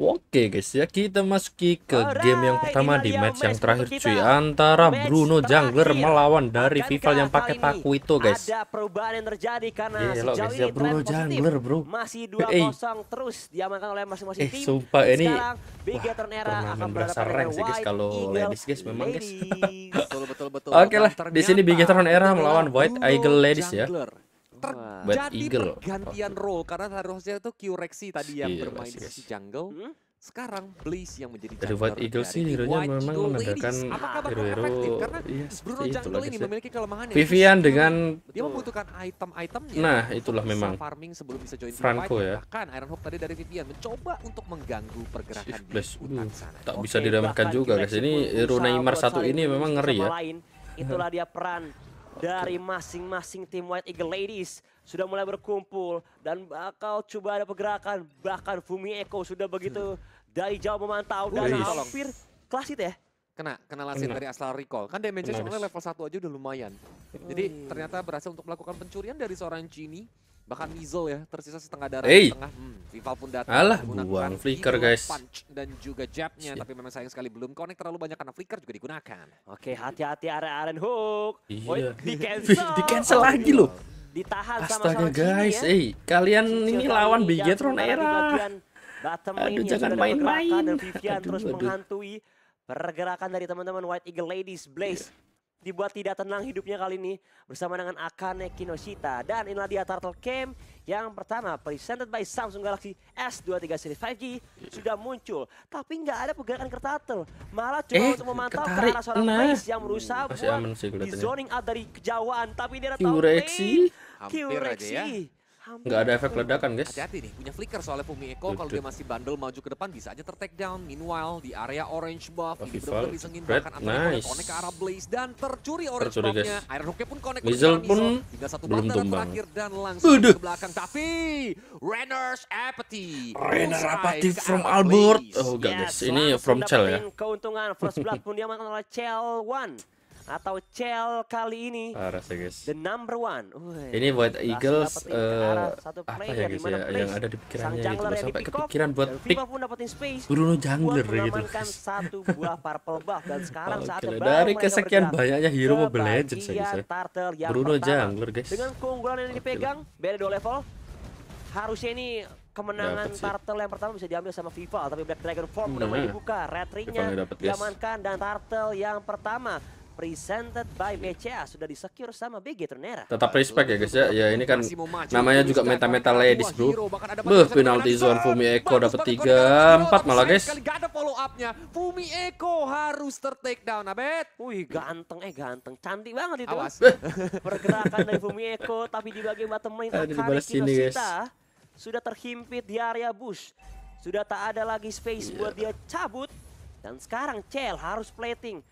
Oke guys ya kita masuki ke game yang pertama di match yang terakhir cuy antara Bruno jungler melawan dari Vival yang pakai Paku itu guys. Ada perubahan yang guys ya Bruno jungler bro. Masih 2-0 eh, eh. terus diamankan oleh masing-masing eh, sumpah ini Wah, turnamen berasa rank sih guys kalau ladies guys memang guys. Oke lah di sini Bigetron Era melawan White Eagle Ladies ya terjadi pergantian role karena harusnya itu Kyurexi tadi yang yeah, bermain yes, yes. di sisi jungle. Hmm? Sekarang Blaze yang menjadi jungle. The White Eagle sih hero-nya memang mengandalkan hero-hero karena yes, iya Bruno itu jungle ini memiliki kelemahan Vivian itu, dengan dia membutuhkan item-itemnya. Nah, itulah memang farming sebelum bisa join Franco ya. Bahkan Iron Hawk tadi dari Vivian mencoba untuk mengganggu pergerakan di Uh, sana. Tak bisa diramahkan juga guys. Ini hero Neymar satu ini memang ngeri ya. Itulah dia peran dari masing-masing tim White Eagle Ladies sudah mulai berkumpul dan bakal coba ada pergerakan bahkan Fumi Eko sudah begitu hmm. dari jauh memantau dan Uish. hampir klasik ya kena kena lasin dari asal recall kan damage-nya sebenarnya level 1 aja udah lumayan jadi ternyata berhasil untuk melakukan pencurian dari seorang Genie bahkan Nizel ya tersisa setengah darah hey. setengah hmm. Rival pun datang. Alah, buang flicker guys. dan juga jabnya, tapi memang sayang sekali belum connect terlalu banyak karena flicker juga digunakan. Oke, hati-hati area Aren Hook. Iya. di cancel. lagi loh. Ditahan Astaga sama ya. -sama guys, eh kalian ini lawan Bigetron era. aduh jangan main-main. Dan Vivian aduh, terus aduh. menghantui pergerakan dari teman-teman White Eagle Ladies Blaze. Iya dibuat tidak tenang hidupnya kali ini bersama dengan Akane Kinoshita dan inilah dia turtle camp yang pertama presented by Samsung Galaxy S23 Series 5G sudah muncul tapi nggak ada pergerakan ke turtle malah cuma eh, untuk memantau ketarik. seorang nah. yang berusaha buat di zoning out dari kejauhan tapi dia ada tahu Kyureksi Kyureksi Nggak ada efek ledakan, guys. Hati-hati nih, punya flicker soalnya Fumi Eko. Kalau dia masih bandel maju ke depan, bisa aja tertake down. Meanwhile, di area orange buff, ini bener-bener disengin bahkan nice. konek ke arah Blaze dan tercuri orange tercuri, buffnya. Guys. Iron Hooknya pun konek. Mizzle pun Hingga satu belum tumbang. terakhir dan langsung Udah. ke belakang. Tapi, Renner's Apathy. Renner Apathy from Albert. Oh, enggak, yes, guys. Ini from Chell ya. Keuntungan First Blood pun dia mengenal Chell One atau Cel kali ini. Parah sih guys. The number one. Uy, ini buat Eagles uh, apa ya guys ya place, yang ada di pikirannya gitu Sampai sampai kepikiran buat pick space, Bruno jungler gitu. satu buah purple buff dan sekarang okay, saat dari kesekian banyaknya hero Mobile Legends ya guys ya. Bruno jungler guys. Dengan keunggulan yang dipegang beda dua level harusnya ini kemenangan turtle yang pertama bisa diambil sama Vival tapi Black Dragon Form hmm, udah mulai dibuka ringnya diamankan dan turtle yang pertama presented by BCA sudah disecure sama BG Ternera. Tetap respect ya guys ya. Ya ini kan namanya juga meta-meta ladies, Bro. Beh, penalti zone Fumi Eko dapat 3 4 malah guys. Gak ada follow up Fumi Eko harus tertake down, Abet. Nah, Wih, ganteng eh ganteng. Cantik banget itu. Awas. Pergerakan dari Fumi Eko tapi di bagian bottom lane sini guys. sudah terhimpit di area bush. Sudah tak ada lagi space yeah. buat dia cabut. Dan sekarang Cel harus plating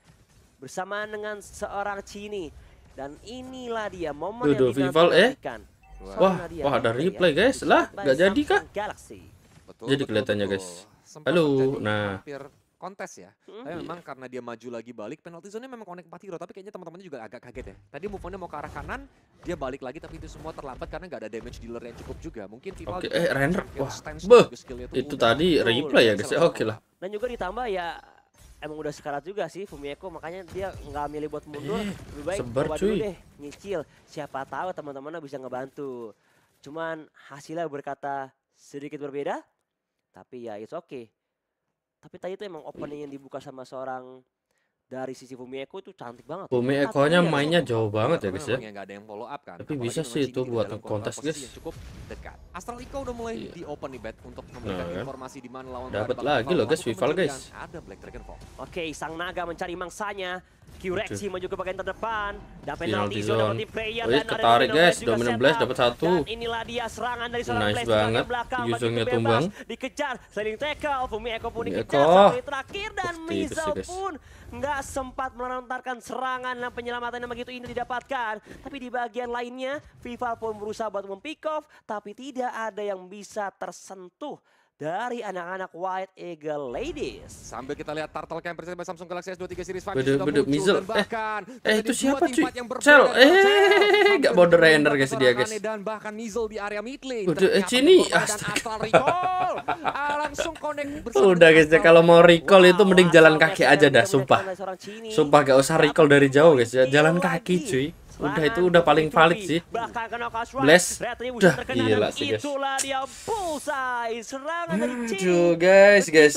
bersamaan dengan seorang Cini dan inilah dia momen Duh, yang Vival eh wah dia wah ada replay guys lah nggak jadi kak betul, jadi betul, kelihatannya betul. guys halo nah hampir kontes ya. Hmm. Tapi memang iya. karena dia maju lagi balik, penalti zone-nya memang connect 4 hero, tapi kayaknya teman-temannya juga agak kaget ya. Tadi move nya mau ke arah kanan, dia balik lagi tapi itu semua terlambat karena nggak ada damage dealer yang cukup juga. Mungkin Vival okay. eh Render. Wah, itu, itu tadi replay ya guys. Oke lah. Dan juga ditambah ya emang udah sekarat juga sih Fumieko makanya dia nggak milih buat mundur eh, lebih baik sebar, dulu deh nyicil siapa tahu teman-temannya bisa ngebantu cuman hasilnya berkata sedikit berbeda tapi ya it's okay tapi tadi itu emang opening yang dibuka sama seorang dari sisi Bumi Eko itu cantik banget. Bumi iya, nya iya, iya. mainnya jauh banget ya guys ya. Gak ada yang follow up kan. Tapi bisa sih itu buat kontes guys. Cukup dekat. Astral Eko udah mulai yeah. di open event untuk memberikan nah, informasi di mana lawan dapat lagi loh guys Vival guys. Ada Black Dragon Fall. Oke, Sang Naga mencari mangsanya. Qrexi maju ke bagian terdepan. Dapat penalti zone dapat player dan ketarik guys. Dominant Blast dapat satu. Dan inilah dia serangan dari seorang nice banget. Yuzongnya tumbang. Dikejar, sliding tackle. Bumi Eko pun dikejar. Sampai terakhir dan Mizo pun nggak sempat melontarkan serangan dan penyelamatan yang begitu indah didapatkan. Tapi di bagian lainnya, Vival pun berusaha buat mempick off, tapi tidak ada yang bisa tersentuh dari anak-anak White Eagle Ladies. Sambil kita lihat Turtle Camp bersama Samsung Galaxy S23 Series 5 sudah muncul eh, bahkan eh, eh itu siapa cuy? Cel, eh enggak eh, eh, border render guys dia guys. Dan bahkan mizel di area mid lane. Udah eh, sini astaga. Ah, langsung connect Udah guys ya kalau mau recall itu mending jalan kaki aja dah sumpah. Sumpah gak usah recall dari jauh guys ya, jalan kaki cuy udah itu udah paling valid sih bless udah gila sih guys aduh guys guys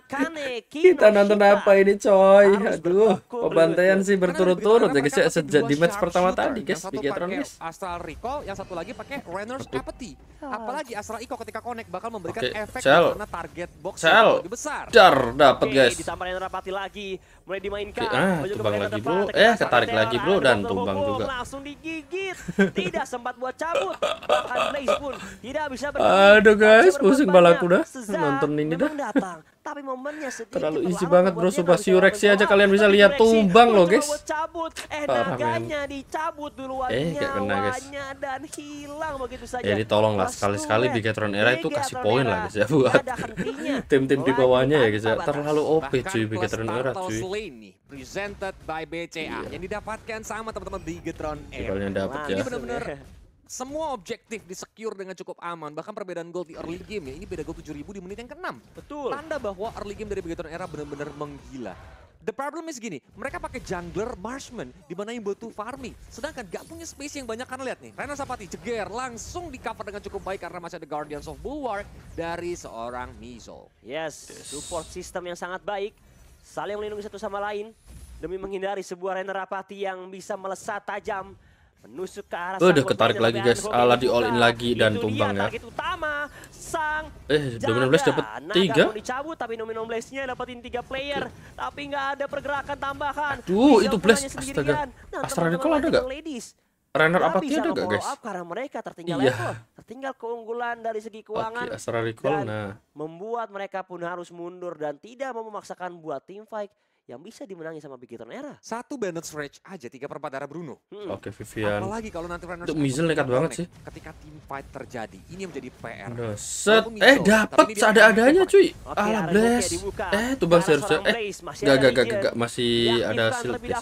kita nonton apa ini coy aduh pembantaian sih berturut-turut ya guys ya sejak di match pertama tadi guys satu guys Astral Recall yang satu lagi pakai rainer's Apathy apalagi Astral Eco ketika connect bakal memberikan efek karena target box lebih besar dar dapat guys ditambahin rapati lagi mulai dimainkan. Ah, Baju tumbang lagi bro. Eh, ketarik lagi bro dan tumbang juga. Langsung digigit. Tidak sempat buat cabut. Bahkan Blaze pun tidak bisa berkembang. Aduh guys, pusing balaku dah nonton ini dah. datang tapi momennya sedikit terlalu isi banget bro sumpah si Siureksi aja kalian bisa lihat tumbang loh guys cabut eh naganya man. dicabut dulu eh gak kena guys dan hilang begitu saja jadi eh, ditolong lah sekali-sekali Bigatron Era itu kasih poin lah guys ya buat tim-tim di bawahnya ya guys ya terlalu OP cuy Bigatron Era cuy presented by BCA iya. yang didapatkan sama teman-teman Bigatron Era ya. ini ya benar-benar semua objektif di secure dengan cukup aman. Bahkan perbedaan gol di early game ya, ini beda gol 7000 di menit yang ke-6. Betul. Tanda bahwa early game dari Begitu Era benar-benar menggila. The problem is gini, mereka pakai jungler marshman di mana yang butuh farming. Sedangkan gak punya space yang banyak karena lihat nih. Rena Sapati jeger langsung di cover dengan cukup baik karena masih ada Guardians of Bulwark dari seorang Mizo. Yes, support system yang sangat baik. Saling melindungi satu sama lain demi menghindari sebuah Rena Sapati yang bisa melesat tajam menusuk ke arah Udah ketarik lagi guys, ala di all in lagi dan tumbang ya. Utama, sang eh, Domino Blast dapat 3. dicabut tapi Domino Blaze-nya tiga 3 player, tapi nggak ada pergerakan tambahan. Tuh itu Blast astaga. Nah, Astra Nicole ada enggak? Runner apa tiada enggak guys? karena mereka tertinggal iya. level, tertinggal keunggulan dari segi keuangan. Oke, okay, Astra Recall, nah. Membuat mereka pun harus mundur dan tidak mau memaksakan buat team fight yang bisa dimenangi sama Big Era. Satu Bennett stretch aja tiga perempat darah Bruno. Hmm. Oke Vivian. Apalagi kalau nanti Runners Untuk Mizel nekat banget sih. Ketika team fight terjadi, ini menjadi PR. Set. Eh dapat seada-adanya cuy. Alah bless. Eh tuh Bang seharusnya eh gak gak gak gak masih ada shield ya.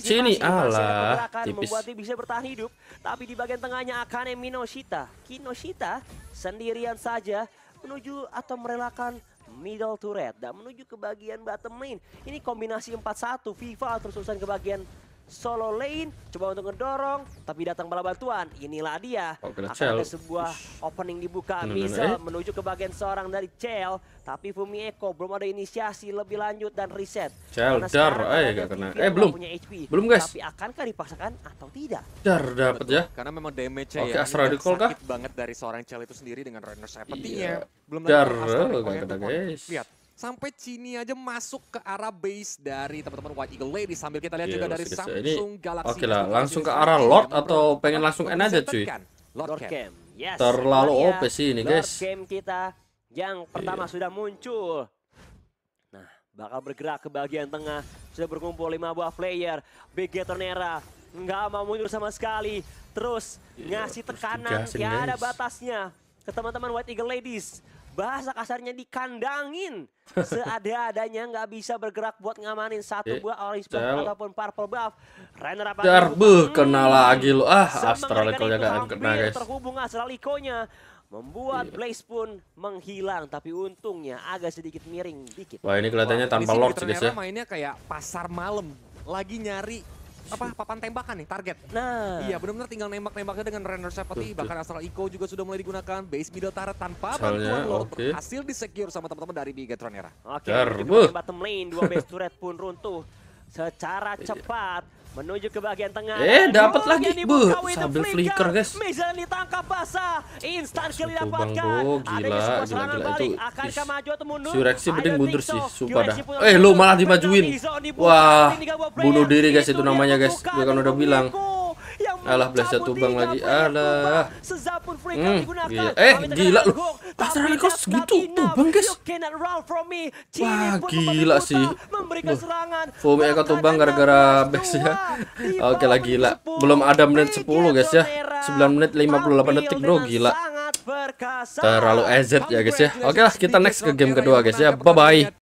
Sini alah tipis. Membuat dia bisa bertahan hidup, tapi di bagian tengahnya Akane Minoshita. Kinoshita sendirian saja menuju atau merelakan middle to red dan menuju ke bagian bottom lane. Ini kombinasi 4-1 FIFA terus terusan ke bagian solo lane, coba untuk ngedorong, tapi datang bala bantuan. Inilah dia. Oh, Akan ada sebuah opening dibuka, hmm, bisa eh. menuju ke bagian seorang dari Cel, tapi Fumi Eko belum ada inisiasi lebih lanjut dan reset. Cel, dar, eh gak kena. Eh belum. Punya HP, belum guys. Tapi akankah dipaksakan atau tidak? Dar dapat ya. Karena memang damage-nya okay, ya. sakit kah? banget dari seorang Cel itu sendiri dengan runner Sepertinya. Iya. Belum dar, eh, gak kena guys. Lihat, Sampai Cini aja masuk ke arah base dari teman-teman White Eagle Lady sambil kita lihat yeah, juga dari Samsung ini, Galaxy. Oke lah, langsung ke arah Lord iya, atau pengen langsung end aja cuy. Lord Cam. Yes, Terlalu OP sih ini guys. Lord Cam kita yang iya. pertama yeah. sudah muncul. Nah, bakal bergerak ke bagian tengah. Sudah berkumpul lima buah player. Big Nera nggak mau mundur sama sekali. Terus yeah, ngasih tekanan, ya ada batasnya ke teman-teman White Eagle Ladies bahasa kasarnya dikandangin seada-adanya nggak bisa bergerak buat ngamanin satu eh, buah orange buff ataupun purple buff Rainer apa Darbe hmm, kena lagi lo ah Astral nya gak kena guys terhubung Astral nya membuat yeah. Blaze pun menghilang tapi untungnya agak sedikit miring dikit wah ini kelihatannya tanpa lord sih guys ya mainnya kayak pasar malam lagi nyari apa papan tembakan nih target. Nah. Iya benar-benar tinggal nembak-nembaknya dengan Render Seperti bahkan Astral Iko juga sudah mulai digunakan. Base middle turret tanpa Soalnya, bantuan Lord okay. berhasil secure sama teman-teman dari Bigetron Era. Oke, okay, bottom lane dua base turret pun runtuh secara iya. cepat menuju ke bagian tengah. Eh, dapat lagi. Bu, sambil flicker, guys. Mizan ditangkap basah. Instan kali dapatkan. Gila, gila, gila itu. Akankah maju atau penting mundur sih, sumpah dah. Eh, lu malah dimajuin. Wah, bunuh diri guys itu namanya, guys. Gue kan udah bilang. Alah belajar tubang lagi. Alah. Hmm, gila. Eh, gila lu. Pasar kok segitu tubang, guys. Wah, gila sih. Fumi Eko tubang gara-gara base ya. Oke lah gila. Belum ada menit 10, guys ya. 9 menit 58 detik, Bro. Gila. Terlalu ezet ya, guys ya. Oke lah, kita next ke game kedua, guys ya. Bye bye.